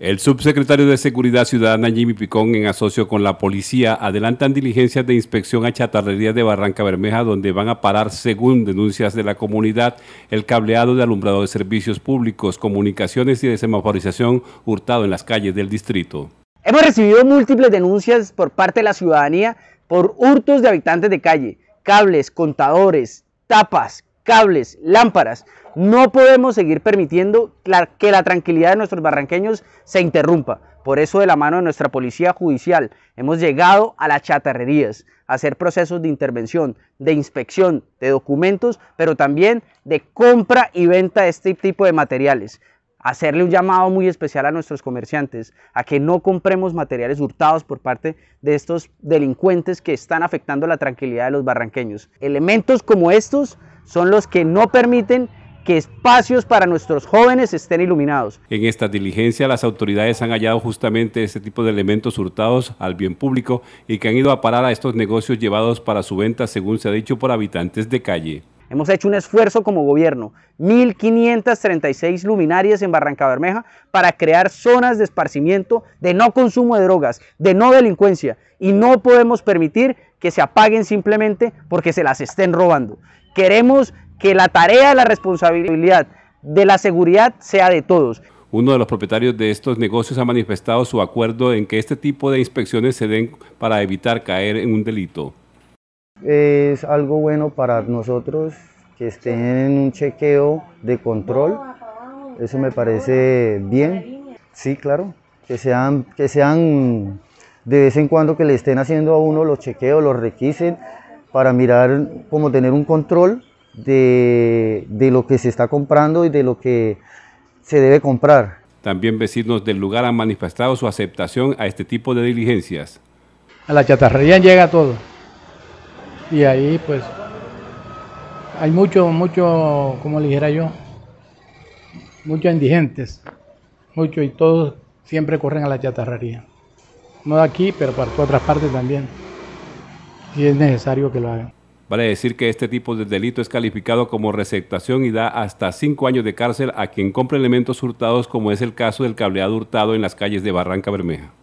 El subsecretario de Seguridad Ciudadana Jimmy Picón, en asocio con la policía, adelantan diligencias de inspección a Chatarrería de Barranca Bermeja, donde van a parar, según denuncias de la comunidad, el cableado de alumbrado de servicios públicos, comunicaciones y de hurtado en las calles del distrito. Hemos recibido múltiples denuncias por parte de la ciudadanía por hurtos de habitantes de calle, cables, contadores, tapas, cables, lámparas. No podemos seguir permitiendo que la tranquilidad de nuestros barranqueños se interrumpa. Por eso, de la mano de nuestra policía judicial, hemos llegado a las chatarrerías, a hacer procesos de intervención, de inspección, de documentos, pero también de compra y venta de este tipo de materiales hacerle un llamado muy especial a nuestros comerciantes, a que no compremos materiales hurtados por parte de estos delincuentes que están afectando la tranquilidad de los barranqueños. Elementos como estos son los que no permiten que espacios para nuestros jóvenes estén iluminados. En esta diligencia las autoridades han hallado justamente este tipo de elementos hurtados al bien público y que han ido a parar a estos negocios llevados para su venta, según se ha dicho, por habitantes de calle. Hemos hecho un esfuerzo como gobierno, 1.536 luminarias en Barranca Bermeja para crear zonas de esparcimiento de no consumo de drogas, de no delincuencia y no podemos permitir que se apaguen simplemente porque se las estén robando. Queremos que la tarea de la responsabilidad de la seguridad sea de todos. Uno de los propietarios de estos negocios ha manifestado su acuerdo en que este tipo de inspecciones se den para evitar caer en un delito es algo bueno para nosotros que estén en un chequeo de control. Eso me parece bien. Sí, claro. Que sean, que sean de vez en cuando que le estén haciendo a uno los chequeos, los requisen para mirar como tener un control de, de lo que se está comprando y de lo que se debe comprar. También vecinos del lugar han manifestado su aceptación a este tipo de diligencias. A la chatarrería llega todo. Y ahí pues hay mucho, mucho, como le dijera yo, muchos indigentes, muchos y todos siempre corren a la chatarrería. No de aquí, pero para otras partes también. Y es necesario que lo hagan. Vale decir que este tipo de delito es calificado como receptación y da hasta cinco años de cárcel a quien compra elementos hurtados, como es el caso del cableado hurtado en las calles de Barranca Bermeja.